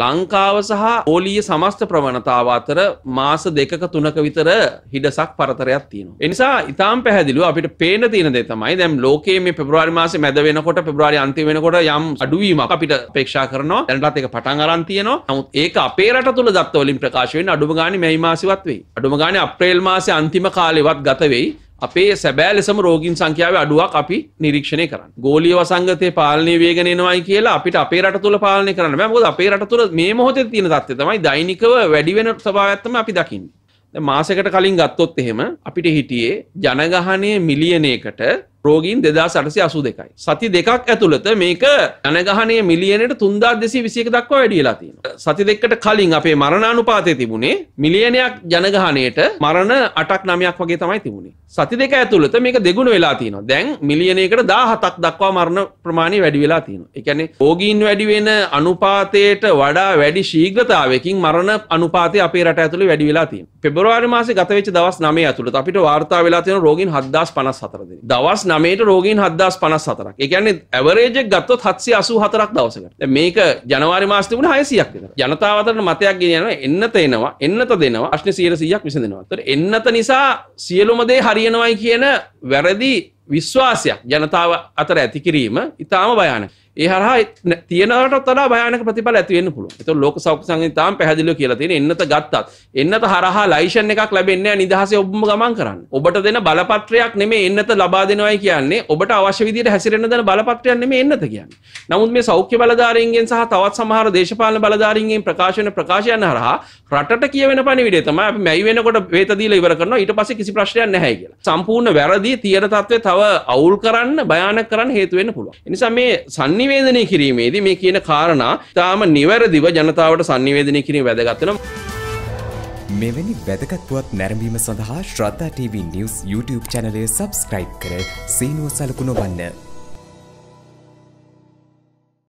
ලංකාව සහ ඕලිය සමස්ත ප්‍රවණතාව අතර මාස දෙකක තුනක විතර හිඩසක් පරතරයක් තියෙනවා. එනිසා ඉතාම පැහැදිලිව අපිට පේන තියෙන දේ තමයි දැන් ලෝකයේ මේ පෙබ්‍රවාරි මාසේ මැද වෙනකොට පෙබ්‍රවාරි අන්තිම වෙනකොට යම් අඩුවීමක් අපිට අපේක්ෂා කරනවා. දැනටත් ඒක පටන් අරන් තියෙනවා. නමුත් ඒක අපේ රට තුල දත්ත වලින් ප්‍රකාශ වෙන්නේ අඩුම ගානේ මැයි මාසෙවත් වෙයි. අඩුම ගානේ අප්‍රේල් මාසේ අන්තිම කාලෙවත් ගත වෙයි. අපේ සැබෑ ලෙසම රෝගින් සංඛ්‍යාව අඩුවක් අපි නිරීක්ෂණය කරන්න. ගෝලීය වසංගතය පාලනය වේගෙන එනවායි කියලා අපිට අපේ රට තුල පාලනය කරන්න බෑ. මොකද අපේ රට තුල මේ මොහොතේ තියෙන තත්ත්වය තමයි දෛනිකව වැඩි වෙන ස්වභාවයක් තමයි අපි දකින්නේ. දැන් මාසයකට කලින් ගත්තොත් එහෙම අපිට හිටියේ ජනගහනය මිලියනයකට රෝගීන් දෙදා සටසි අසු දෙකයි. සති දෙකක් ඇතුළත මේක ජනගහනය මිලියනයට තුන්දා දෙසි විසියක දක්වා වැඩියලා තියෙන. සති දෙකට කලින් අපේ මරණානුපාතය තිබුණේ මිලියනයක් ජනගහනයට මරණ අටක් නමයක් වගේ තමයි තිබුණේ. සති දෙක ඇතුළත මේක දෙගුණ වෙලා තියෙනවා. දැන් මිලියනයකට 17ක් දක්වා මරණ ප්‍රමාණය වැඩි වෙලා තියෙනවා. ඒ කියන්නේ රෝගීන් වැඩි වෙන අනුපාතයට වඩා වැඩි ශීඝ්‍රතාවයකින් මරණ අනුපාතය අපේ රට ඇතුළේ වැඩි වෙලා තියෙනවා. පෙබරවාරි මාසේ ගත වෙච්ච දවස් 9 ඇතුළත අපිට වාර්තා වෙලා තියෙන රෝගීන් 7054 දෙනෙක්. දවස් නමේට රෝගීන් හදදාස් පනස් හතරක් එකන්නේ ඇවරේජ ගත්තොත් හත්සේ අසු හතරක් දවසකට මේක ජනවාරි මාස්තිබුණ හයසියක් විතර ජනතාවතරට මතයක් ගෙනයන එන්නත එනවා එන්නත දෙනවා අශ්න සියර සියක් විසඳෙනවාතර එන්නත නිසා සියලුමදේ හරියනවයි කියන වැරදි විශ්වාසයක් ජනතාව අතර ඇතිකිරීම ඉතාම භයානක ඒ හරහා තියෙනවට වඩා භයානක ප්‍රතිඵල ඇති වෙන්න පුළුවන්. ඒතකොට ලෝක සෞඛ්‍ය සංහිතාම පැහැදිලිව කියලා තියෙන එන්නත ගත්තත් එන්නත හරහා ලයිසන් එකක් ලැබෙන්නේ නැහැ නිදහසේ ඔබම ගමන් කරන්න. ඔබට දෙන බලපත්‍රයක් නෙමෙයි එන්නත ලබා දෙනවයි කියන්නේ ඔබට අවශ්‍ය විදිහට හැසිරෙන්න දෙන බලපත්‍රයක් නෙමෙයි එන්නත කියන්නේ. නමුත් මේ සෞඛ්‍ය බලධාරීන්ගෙන් සහ තවත් සමහර දේශපාලන බලධාරීන්ගෙන් ප්‍රකාශ වෙන ප්‍රකාශයන් හරහා රටට කියවෙන පණිවිඩය තමයි අපි මැයි වෙනකොට වේත දීලා ඉවර කරනවා ඊට පස්සේ කිසි ප්‍රශ්නයක් නැහැ කියලා. සම්පූර්ණ වැරදි තියෙන තත්ත්වය තව අවුල් කරන්න භයානක කරන්න හේතු වෙන්න පුළුවන්. ඒ නිසා මේ සම්නි sannivedanaya කිරීමේදී මේ කියන කාරණා තාම නිවැරදිව ජනතාවට sannivedanaya කිරීම වැදගත් මෙවැනි වැදගත් පුවත් නැරඹීම සඳහා ශ්‍රද්ධා TV News YouTube channel එක subscribe කර සීනුව සලකුණ වන්න.